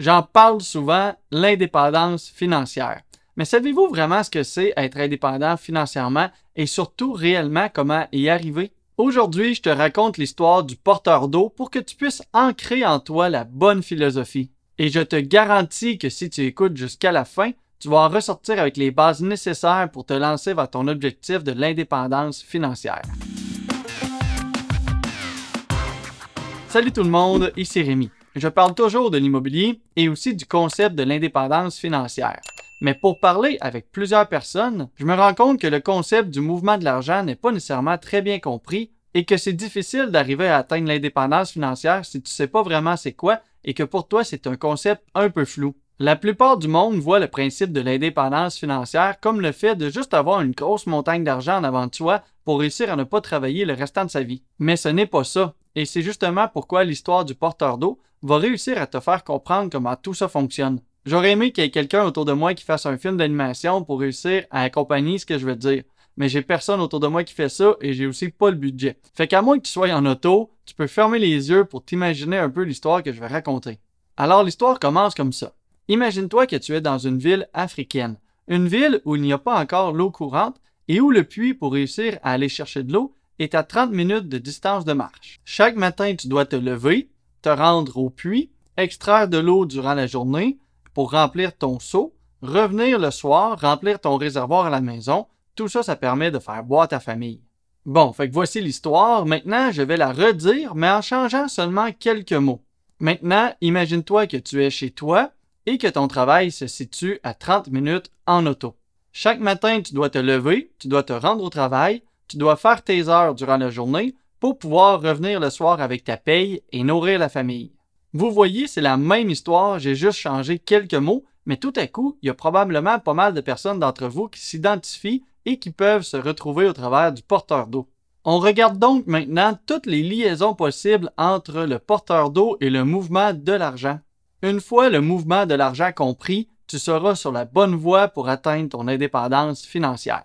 J'en parle souvent, l'indépendance financière. Mais savez-vous vraiment ce que c'est être indépendant financièrement et surtout réellement comment y arriver? Aujourd'hui, je te raconte l'histoire du porteur d'eau pour que tu puisses ancrer en toi la bonne philosophie. Et je te garantis que si tu écoutes jusqu'à la fin, tu vas ressortir avec les bases nécessaires pour te lancer vers ton objectif de l'indépendance financière. Salut tout le monde, ici Rémi. Je parle toujours de l'immobilier et aussi du concept de l'indépendance financière. Mais pour parler avec plusieurs personnes, je me rends compte que le concept du mouvement de l'argent n'est pas nécessairement très bien compris et que c'est difficile d'arriver à atteindre l'indépendance financière si tu sais pas vraiment c'est quoi et que pour toi c'est un concept un peu flou. La plupart du monde voit le principe de l'indépendance financière comme le fait de juste avoir une grosse montagne d'argent en avant de pour réussir à ne pas travailler le restant de sa vie. Mais ce n'est pas ça. Et c'est justement pourquoi l'histoire du porteur d'eau va réussir à te faire comprendre comment tout ça fonctionne. J'aurais aimé qu'il y ait quelqu'un autour de moi qui fasse un film d'animation pour réussir à accompagner ce que je veux dire. Mais j'ai personne autour de moi qui fait ça et j'ai aussi pas le budget. Fait qu'à moins que tu sois en auto, tu peux fermer les yeux pour t'imaginer un peu l'histoire que je vais raconter. Alors l'histoire commence comme ça. Imagine-toi que tu es dans une ville africaine. Une ville où il n'y a pas encore l'eau courante et où le puits pour réussir à aller chercher de l'eau est à 30 minutes de distance de marche. Chaque matin, tu dois te lever, te rendre au puits, extraire de l'eau durant la journée pour remplir ton seau, revenir le soir, remplir ton réservoir à la maison. Tout ça, ça permet de faire boire ta famille. Bon, fait que voici l'histoire. Maintenant, je vais la redire, mais en changeant seulement quelques mots. Maintenant, imagine-toi que tu es chez toi et que ton travail se situe à 30 minutes en auto. Chaque matin, tu dois te lever, tu dois te rendre au travail, tu dois faire tes heures durant la journée pour pouvoir revenir le soir avec ta paye et nourrir la famille. Vous voyez, c'est la même histoire, j'ai juste changé quelques mots, mais tout à coup, il y a probablement pas mal de personnes d'entre vous qui s'identifient et qui peuvent se retrouver au travers du porteur d'eau. On regarde donc maintenant toutes les liaisons possibles entre le porteur d'eau et le mouvement de l'argent. Une fois le mouvement de l'argent compris, tu seras sur la bonne voie pour atteindre ton indépendance financière.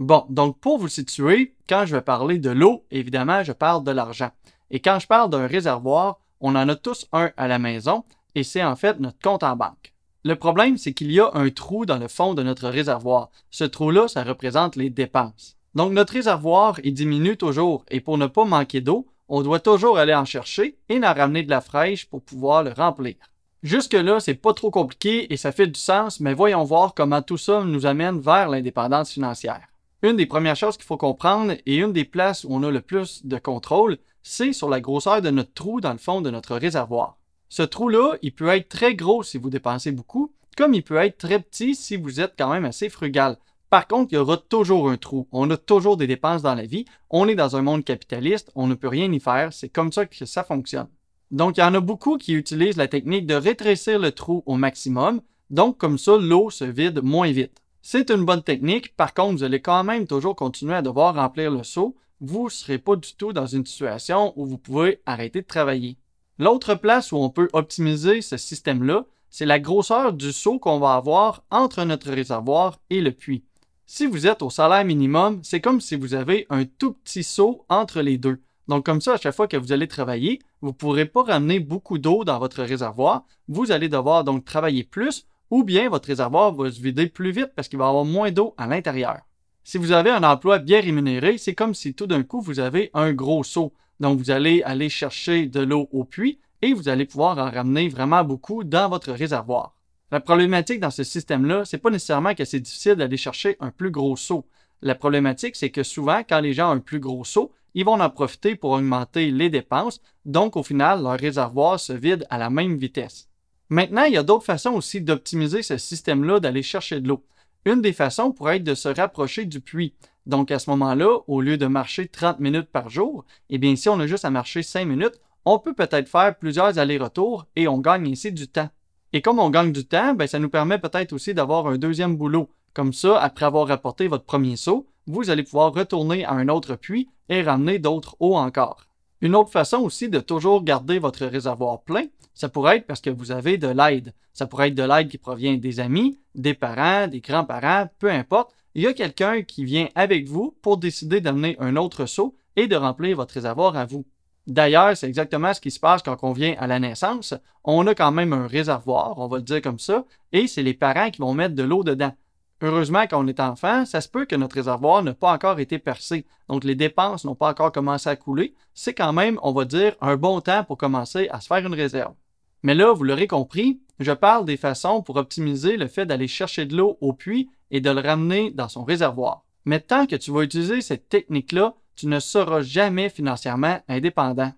Bon, donc pour vous situer, quand je vais parler de l'eau, évidemment, je parle de l'argent. Et quand je parle d'un réservoir, on en a tous un à la maison et c'est en fait notre compte en banque. Le problème, c'est qu'il y a un trou dans le fond de notre réservoir. Ce trou-là, ça représente les dépenses. Donc notre réservoir, il diminue toujours et pour ne pas manquer d'eau, on doit toujours aller en chercher et en ramener de la fraîche pour pouvoir le remplir. Jusque-là, c'est pas trop compliqué et ça fait du sens, mais voyons voir comment tout ça nous amène vers l'indépendance financière une des premières choses qu'il faut comprendre et une des places où on a le plus de contrôle, c'est sur la grosseur de notre trou dans le fond de notre réservoir. Ce trou-là, il peut être très gros si vous dépensez beaucoup, comme il peut être très petit si vous êtes quand même assez frugal. Par contre, il y aura toujours un trou. On a toujours des dépenses dans la vie. On est dans un monde capitaliste. On ne peut rien y faire. C'est comme ça que ça fonctionne. Donc, il y en a beaucoup qui utilisent la technique de rétrécir le trou au maximum. Donc, comme ça, l'eau se vide moins vite. C'est une bonne technique, par contre, vous allez quand même toujours continuer à devoir remplir le seau. Vous ne serez pas du tout dans une situation où vous pouvez arrêter de travailler. L'autre place où on peut optimiser ce système-là, c'est la grosseur du seau qu'on va avoir entre notre réservoir et le puits. Si vous êtes au salaire minimum, c'est comme si vous avez un tout petit seau entre les deux. Donc comme ça, à chaque fois que vous allez travailler, vous ne pourrez pas ramener beaucoup d'eau dans votre réservoir. Vous allez devoir donc travailler plus ou bien votre réservoir va se vider plus vite parce qu'il va avoir moins d'eau à l'intérieur. Si vous avez un emploi bien rémunéré, c'est comme si tout d'un coup vous avez un gros saut, Donc vous allez aller chercher de l'eau au puits et vous allez pouvoir en ramener vraiment beaucoup dans votre réservoir. La problématique dans ce système-là, c'est pas nécessairement que c'est difficile d'aller chercher un plus gros saut. La problématique, c'est que souvent, quand les gens ont un plus gros saut, ils vont en profiter pour augmenter les dépenses, donc au final, leur réservoir se vide à la même vitesse. Maintenant, il y a d'autres façons aussi d'optimiser ce système-là, d'aller chercher de l'eau. Une des façons pourrait être de se rapprocher du puits. Donc à ce moment-là, au lieu de marcher 30 minutes par jour, eh bien si on a juste à marcher 5 minutes, on peut peut-être faire plusieurs allers-retours et on gagne ainsi du temps. Et comme on gagne du temps, ben, ça nous permet peut-être aussi d'avoir un deuxième boulot. Comme ça, après avoir rapporté votre premier saut, vous allez pouvoir retourner à un autre puits et ramener d'autres eaux encore. Une autre façon aussi de toujours garder votre réservoir plein, ça pourrait être parce que vous avez de l'aide. Ça pourrait être de l'aide qui provient des amis, des parents, des grands-parents, peu importe. Il y a quelqu'un qui vient avec vous pour décider d'amener un autre seau et de remplir votre réservoir à vous. D'ailleurs, c'est exactement ce qui se passe quand on vient à la naissance. On a quand même un réservoir, on va le dire comme ça, et c'est les parents qui vont mettre de l'eau dedans. Heureusement, quand on est enfant, ça se peut que notre réservoir n'a pas encore été percé. Donc, les dépenses n'ont pas encore commencé à couler. C'est quand même, on va dire, un bon temps pour commencer à se faire une réserve. Mais là, vous l'aurez compris, je parle des façons pour optimiser le fait d'aller chercher de l'eau au puits et de le ramener dans son réservoir. Mais tant que tu vas utiliser cette technique-là, tu ne seras jamais financièrement indépendant.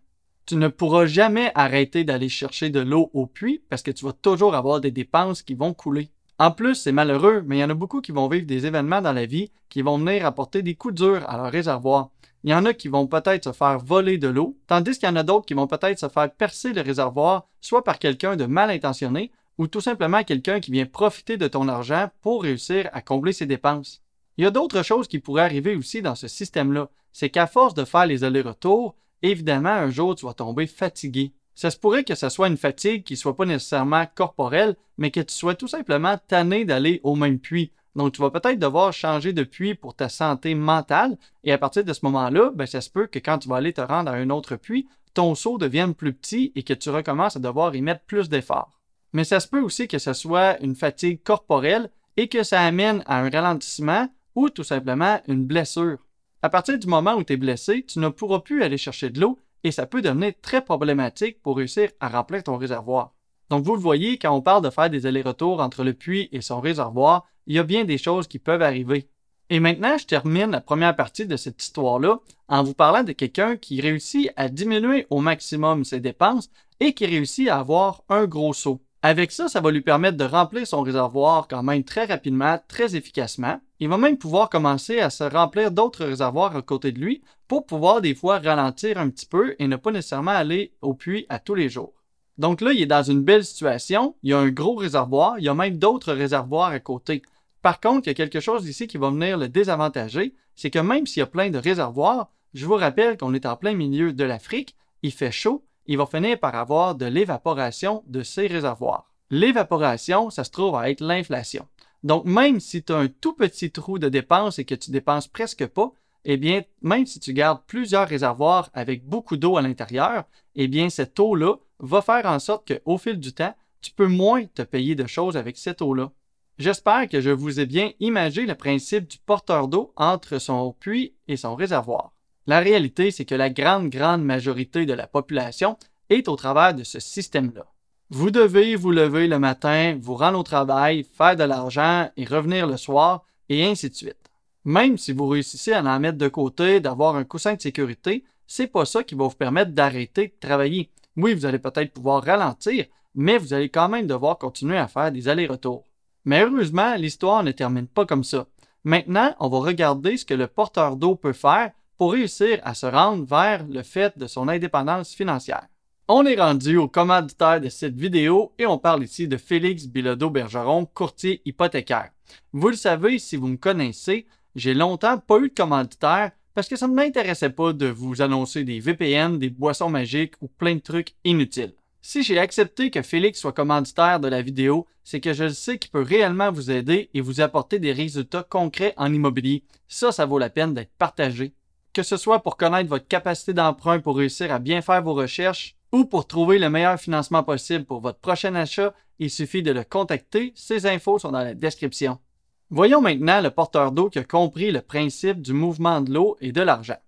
Tu ne pourras jamais arrêter d'aller chercher de l'eau au puits parce que tu vas toujours avoir des dépenses qui vont couler. En plus, c'est malheureux, mais il y en a beaucoup qui vont vivre des événements dans la vie qui vont venir apporter des coups durs à leur réservoir. Il y en a qui vont peut-être se faire voler de l'eau, tandis qu'il y en a d'autres qui vont peut-être se faire percer le réservoir, soit par quelqu'un de mal intentionné, ou tout simplement quelqu'un qui vient profiter de ton argent pour réussir à combler ses dépenses. Il y a d'autres choses qui pourraient arriver aussi dans ce système-là. C'est qu'à force de faire les allers-retours, évidemment, un jour, tu vas tomber fatigué. Ça se pourrait que ce soit une fatigue qui ne soit pas nécessairement corporelle, mais que tu sois tout simplement tanné d'aller au même puits. Donc, tu vas peut-être devoir changer de puits pour ta santé mentale. Et à partir de ce moment-là, ben, ça se peut que quand tu vas aller te rendre à un autre puits, ton seau devienne plus petit et que tu recommences à devoir y mettre plus d'efforts. Mais ça se peut aussi que ce soit une fatigue corporelle et que ça amène à un ralentissement ou tout simplement une blessure. À partir du moment où tu es blessé, tu ne pourras plus aller chercher de l'eau et ça peut devenir très problématique pour réussir à remplir ton réservoir. Donc vous le voyez, quand on parle de faire des allers-retours entre le puits et son réservoir, il y a bien des choses qui peuvent arriver. Et maintenant, je termine la première partie de cette histoire-là en vous parlant de quelqu'un qui réussit à diminuer au maximum ses dépenses et qui réussit à avoir un gros saut. Avec ça, ça va lui permettre de remplir son réservoir quand même très rapidement, très efficacement. Il va même pouvoir commencer à se remplir d'autres réservoirs à côté de lui pour pouvoir des fois ralentir un petit peu et ne pas nécessairement aller au puits à tous les jours. Donc là, il est dans une belle situation, il y a un gros réservoir, il y a même d'autres réservoirs à côté. Par contre, il y a quelque chose ici qui va venir le désavantager, c'est que même s'il y a plein de réservoirs, je vous rappelle qu'on est en plein milieu de l'Afrique, il fait chaud, il va finir par avoir de l'évaporation de ses réservoirs. L'évaporation, ça se trouve à être l'inflation. Donc, même si tu as un tout petit trou de dépenses et que tu dépenses presque pas, eh bien, même si tu gardes plusieurs réservoirs avec beaucoup d'eau à l'intérieur, eh bien, cette eau-là va faire en sorte qu'au fil du temps, tu peux moins te payer de choses avec cette eau-là. J'espère que je vous ai bien imagé le principe du porteur d'eau entre son puits et son réservoir. La réalité, c'est que la grande, grande majorité de la population est au travers de ce système-là. Vous devez vous lever le matin, vous rendre au travail, faire de l'argent et revenir le soir, et ainsi de suite. Même si vous réussissez à en mettre de côté, d'avoir un coussin de sécurité, c'est pas ça qui va vous permettre d'arrêter de travailler. Oui, vous allez peut-être pouvoir ralentir, mais vous allez quand même devoir continuer à faire des allers-retours. Mais heureusement, l'histoire ne termine pas comme ça. Maintenant, on va regarder ce que le porteur d'eau peut faire pour réussir à se rendre vers le fait de son indépendance financière. On est rendu au commanditaire de cette vidéo et on parle ici de Félix Bilodeau-Bergeron, courtier hypothécaire. Vous le savez, si vous me connaissez, j'ai longtemps pas eu de commanditaire parce que ça ne m'intéressait pas de vous annoncer des VPN, des boissons magiques ou plein de trucs inutiles. Si j'ai accepté que Félix soit commanditaire de la vidéo, c'est que je sais qu'il peut réellement vous aider et vous apporter des résultats concrets en immobilier. Ça, ça vaut la peine d'être partagé que ce soit pour connaître votre capacité d'emprunt pour réussir à bien faire vos recherches ou pour trouver le meilleur financement possible pour votre prochain achat, il suffit de le contacter. Ces infos sont dans la description. Voyons maintenant le porteur d'eau qui a compris le principe du mouvement de l'eau et de l'argent.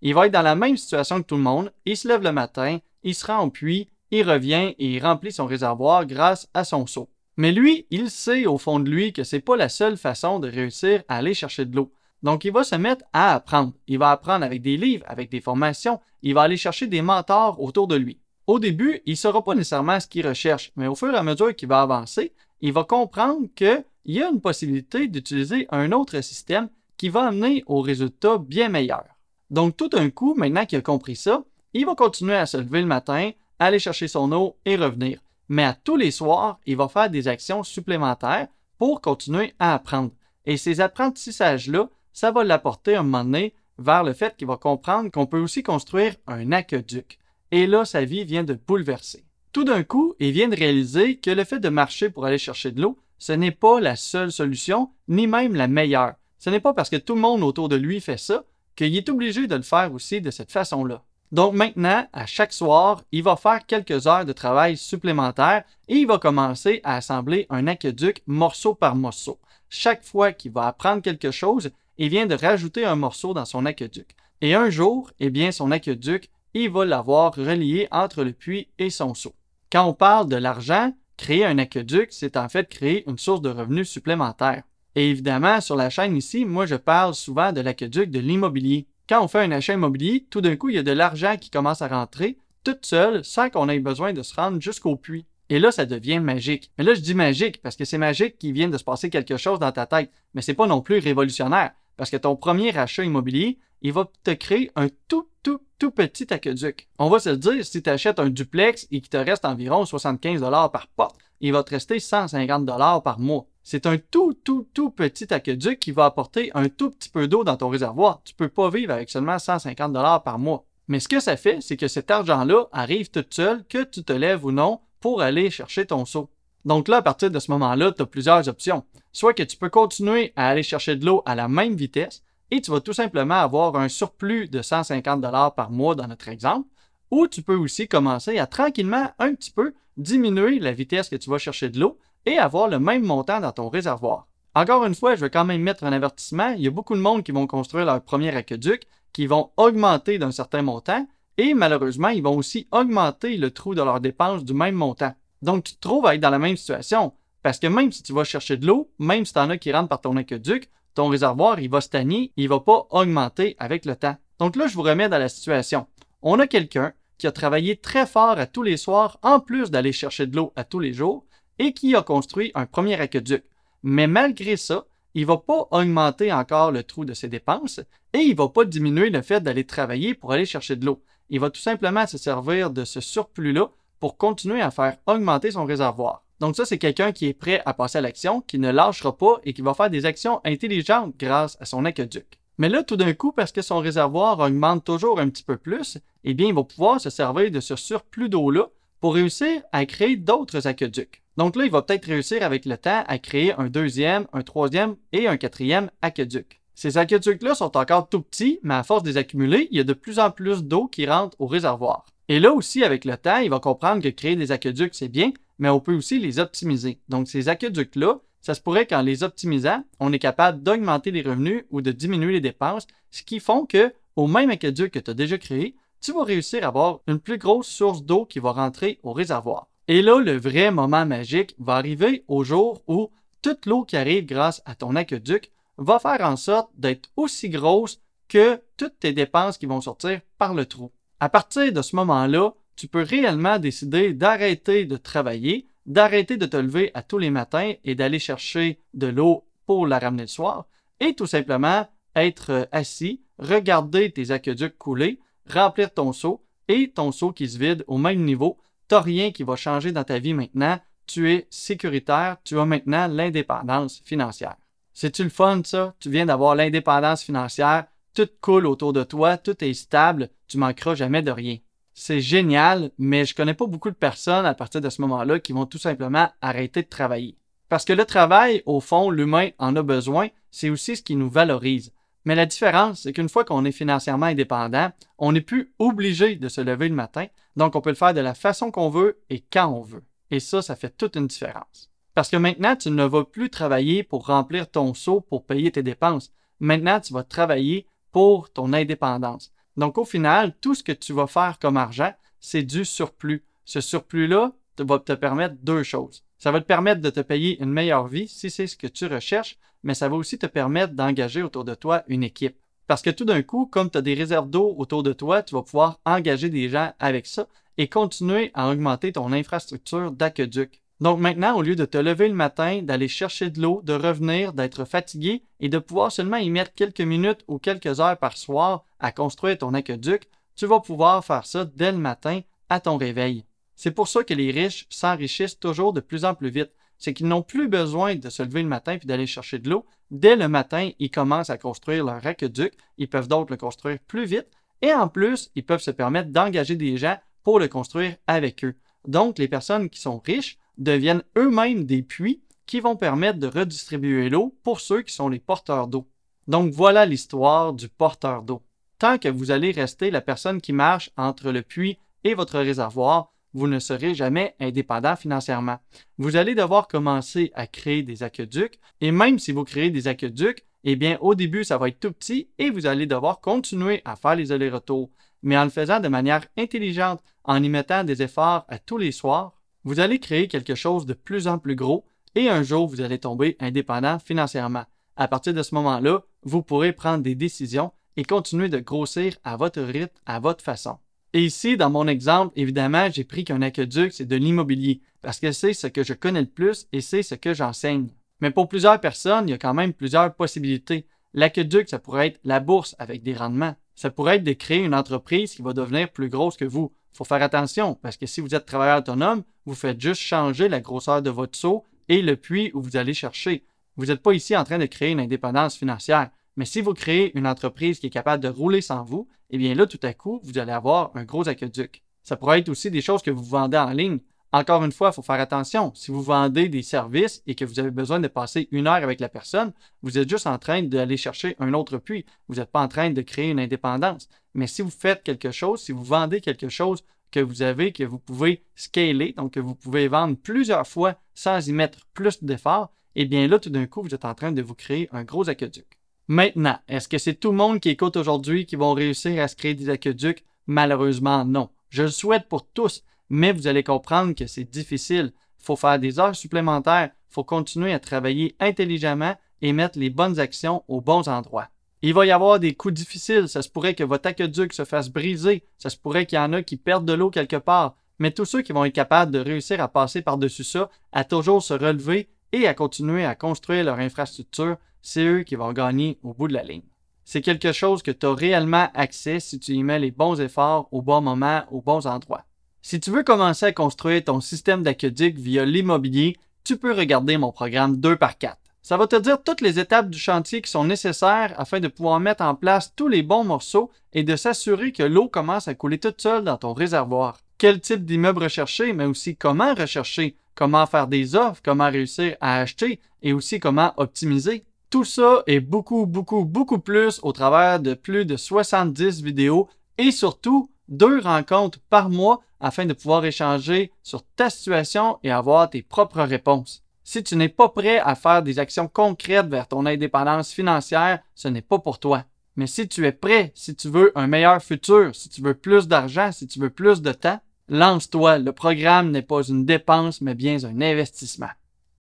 Il va être dans la même situation que tout le monde, il se lève le matin, il se rend au puits, il revient et il remplit son réservoir grâce à son seau. Mais lui, il sait au fond de lui que c'est pas la seule façon de réussir à aller chercher de l'eau. Donc, il va se mettre à apprendre. Il va apprendre avec des livres, avec des formations. Il va aller chercher des mentors autour de lui. Au début, il ne saura pas nécessairement ce qu'il recherche, mais au fur et à mesure qu'il va avancer, il va comprendre qu'il y a une possibilité d'utiliser un autre système qui va amener aux résultats bien meilleurs. Donc, tout d'un coup, maintenant qu'il a compris ça, il va continuer à se lever le matin, aller chercher son eau et revenir. Mais à tous les soirs, il va faire des actions supplémentaires pour continuer à apprendre. Et ces apprentissages-là ça va l'apporter un moment donné vers le fait qu'il va comprendre qu'on peut aussi construire un aqueduc. Et là, sa vie vient de bouleverser. Tout d'un coup, il vient de réaliser que le fait de marcher pour aller chercher de l'eau, ce n'est pas la seule solution, ni même la meilleure. Ce n'est pas parce que tout le monde autour de lui fait ça qu'il est obligé de le faire aussi de cette façon-là. Donc maintenant, à chaque soir, il va faire quelques heures de travail supplémentaire et il va commencer à assembler un aqueduc morceau par morceau. Chaque fois qu'il va apprendre quelque chose, il vient de rajouter un morceau dans son aqueduc. Et un jour, eh bien, son aqueduc, il va l'avoir relié entre le puits et son seau. Quand on parle de l'argent, créer un aqueduc, c'est en fait créer une source de revenus supplémentaires. Et évidemment, sur la chaîne ici, moi je parle souvent de l'aqueduc de l'immobilier. Quand on fait un achat immobilier, tout d'un coup, il y a de l'argent qui commence à rentrer, toute seule, sans qu'on ait besoin de se rendre jusqu'au puits. Et là, ça devient magique. Mais là, je dis magique parce que c'est magique qu'il vient de se passer quelque chose dans ta tête. Mais c'est pas non plus révolutionnaire. Parce que ton premier achat immobilier, il va te créer un tout, tout, tout petit aqueduc. On va se le dire, si tu achètes un duplex et qu'il te reste environ 75 par porte, il va te rester 150 par mois. C'est un tout, tout, tout petit aqueduc qui va apporter un tout petit peu d'eau dans ton réservoir. Tu peux pas vivre avec seulement 150 par mois. Mais ce que ça fait, c'est que cet argent-là arrive tout seul, que tu te lèves ou non, pour aller chercher ton saut. Donc là, à partir de ce moment-là, tu as plusieurs options. Soit que tu peux continuer à aller chercher de l'eau à la même vitesse et tu vas tout simplement avoir un surplus de 150 dollars par mois dans notre exemple, ou tu peux aussi commencer à tranquillement un petit peu diminuer la vitesse que tu vas chercher de l'eau et avoir le même montant dans ton réservoir. Encore une fois, je vais quand même mettre un avertissement, il y a beaucoup de monde qui vont construire leur premier aqueduc, qui vont augmenter d'un certain montant, et malheureusement, ils vont aussi augmenter le trou de leurs dépenses du même montant. Donc, tu te trouves à être dans la même situation. Parce que même si tu vas chercher de l'eau, même si tu en as qui rentre par ton aqueduc, ton réservoir, il va stagner, il va pas augmenter avec le temps. Donc là, je vous remets dans la situation. On a quelqu'un qui a travaillé très fort à tous les soirs, en plus d'aller chercher de l'eau à tous les jours, et qui a construit un premier aqueduc. Mais malgré ça, il va pas augmenter encore le trou de ses dépenses et il va pas diminuer le fait d'aller travailler pour aller chercher de l'eau. Il va tout simplement se servir de ce surplus-là pour continuer à faire augmenter son réservoir. Donc ça, c'est quelqu'un qui est prêt à passer à l'action, qui ne lâchera pas et qui va faire des actions intelligentes grâce à son aqueduc. Mais là, tout d'un coup, parce que son réservoir augmente toujours un petit peu plus, eh bien, il va pouvoir se servir de ce surplus d'eau-là pour réussir à créer d'autres aqueducs. Donc là, il va peut-être réussir avec le temps à créer un deuxième, un troisième et un quatrième aqueduc. Ces aqueducs-là sont encore tout petits, mais à force de les accumuler, il y a de plus en plus d'eau qui rentre au réservoir. Et là aussi, avec le temps, il va comprendre que créer des aqueducs, c'est bien, mais on peut aussi les optimiser. Donc, ces aqueducs-là, ça se pourrait qu'en les optimisant, on est capable d'augmenter les revenus ou de diminuer les dépenses, ce qui font que, au même aqueduc que tu as déjà créé, tu vas réussir à avoir une plus grosse source d'eau qui va rentrer au réservoir. Et là, le vrai moment magique va arriver au jour où toute l'eau qui arrive grâce à ton aqueduc va faire en sorte d'être aussi grosse que toutes tes dépenses qui vont sortir par le trou. À partir de ce moment-là, tu peux réellement décider d'arrêter de travailler, d'arrêter de te lever à tous les matins et d'aller chercher de l'eau pour la ramener le soir, et tout simplement être euh, assis, regarder tes aqueducs couler, remplir ton seau et ton seau qui se vide au même niveau. T'as rien qui va changer dans ta vie maintenant. Tu es sécuritaire. Tu as maintenant l'indépendance financière. C'est-tu le fun, ça? Tu viens d'avoir l'indépendance financière tout coule autour de toi, tout est stable, tu manqueras jamais de rien. C'est génial, mais je connais pas beaucoup de personnes à partir de ce moment-là qui vont tout simplement arrêter de travailler. Parce que le travail, au fond, l'humain en a besoin, c'est aussi ce qui nous valorise. Mais la différence, c'est qu'une fois qu'on est financièrement indépendant, on n'est plus obligé de se lever le matin, donc on peut le faire de la façon qu'on veut et quand on veut. Et ça, ça fait toute une différence. Parce que maintenant, tu ne vas plus travailler pour remplir ton seau pour payer tes dépenses. Maintenant, tu vas travailler pour ton indépendance. Donc au final, tout ce que tu vas faire comme argent, c'est du surplus. Ce surplus-là va te permettre deux choses. Ça va te permettre de te payer une meilleure vie si c'est ce que tu recherches, mais ça va aussi te permettre d'engager autour de toi une équipe. Parce que tout d'un coup, comme tu as des réserves d'eau autour de toi, tu vas pouvoir engager des gens avec ça et continuer à augmenter ton infrastructure d'aqueduc. Donc maintenant, au lieu de te lever le matin, d'aller chercher de l'eau, de revenir, d'être fatigué et de pouvoir seulement y mettre quelques minutes ou quelques heures par soir à construire ton aqueduc, tu vas pouvoir faire ça dès le matin à ton réveil. C'est pour ça que les riches s'enrichissent toujours de plus en plus vite. C'est qu'ils n'ont plus besoin de se lever le matin puis d'aller chercher de l'eau. Dès le matin, ils commencent à construire leur aqueduc. Ils peuvent donc le construire plus vite. Et en plus, ils peuvent se permettre d'engager des gens pour le construire avec eux. Donc, les personnes qui sont riches deviennent eux-mêmes des puits qui vont permettre de redistribuer l'eau pour ceux qui sont les porteurs d'eau. Donc voilà l'histoire du porteur d'eau. Tant que vous allez rester la personne qui marche entre le puits et votre réservoir, vous ne serez jamais indépendant financièrement. Vous allez devoir commencer à créer des aqueducs, et même si vous créez des aqueducs, eh bien au début ça va être tout petit et vous allez devoir continuer à faire les allers-retours. Mais en le faisant de manière intelligente, en y mettant des efforts à tous les soirs, vous allez créer quelque chose de plus en plus gros et un jour, vous allez tomber indépendant financièrement. À partir de ce moment-là, vous pourrez prendre des décisions et continuer de grossir à votre rythme, à votre façon. Et ici, dans mon exemple, évidemment, j'ai pris qu'un aqueduc, c'est de l'immobilier, parce que c'est ce que je connais le plus et c'est ce que j'enseigne. Mais pour plusieurs personnes, il y a quand même plusieurs possibilités. L'aqueduc, ça pourrait être la bourse avec des rendements. Ça pourrait être de créer une entreprise qui va devenir plus grosse que vous. Il faut faire attention parce que si vous êtes travailleur autonome, vous faites juste changer la grosseur de votre seau et le puits où vous allez chercher. Vous n'êtes pas ici en train de créer une indépendance financière. Mais si vous créez une entreprise qui est capable de rouler sans vous, eh bien là, tout à coup, vous allez avoir un gros aqueduc. Ça pourrait être aussi des choses que vous vendez en ligne. Encore une fois, il faut faire attention. Si vous vendez des services et que vous avez besoin de passer une heure avec la personne, vous êtes juste en train d'aller chercher un autre puits. Vous n'êtes pas en train de créer une indépendance. Mais si vous faites quelque chose, si vous vendez quelque chose que vous avez, que vous pouvez scaler, donc que vous pouvez vendre plusieurs fois sans y mettre plus d'efforts, eh bien là, tout d'un coup, vous êtes en train de vous créer un gros aqueduc. Maintenant, est-ce que c'est tout le monde qui écoute aujourd'hui qui vont réussir à se créer des aqueducs? Malheureusement, non. Je le souhaite pour tous, mais vous allez comprendre que c'est difficile. Il faut faire des heures supplémentaires, il faut continuer à travailler intelligemment et mettre les bonnes actions aux bons endroits. Il va y avoir des coups difficiles, ça se pourrait que votre aqueduc se fasse briser, ça se pourrait qu'il y en a qui perdent de l'eau quelque part, mais tous ceux qui vont être capables de réussir à passer par-dessus ça, à toujours se relever et à continuer à construire leur infrastructure, c'est eux qui vont gagner au bout de la ligne. C'est quelque chose que tu as réellement accès si tu y mets les bons efforts au bon moment, aux bons endroits. Si tu veux commencer à construire ton système d'aqueduc via l'immobilier, tu peux regarder mon programme 2x4. Ça va te dire toutes les étapes du chantier qui sont nécessaires afin de pouvoir mettre en place tous les bons morceaux et de s'assurer que l'eau commence à couler toute seule dans ton réservoir. Quel type d'immeuble rechercher, mais aussi comment rechercher, comment faire des offres, comment réussir à acheter et aussi comment optimiser. Tout ça et beaucoup, beaucoup, beaucoup plus au travers de plus de 70 vidéos et surtout deux rencontres par mois afin de pouvoir échanger sur ta situation et avoir tes propres réponses. Si tu n'es pas prêt à faire des actions concrètes vers ton indépendance financière, ce n'est pas pour toi. Mais si tu es prêt, si tu veux un meilleur futur, si tu veux plus d'argent, si tu veux plus de temps, lance-toi. Le programme n'est pas une dépense, mais bien un investissement.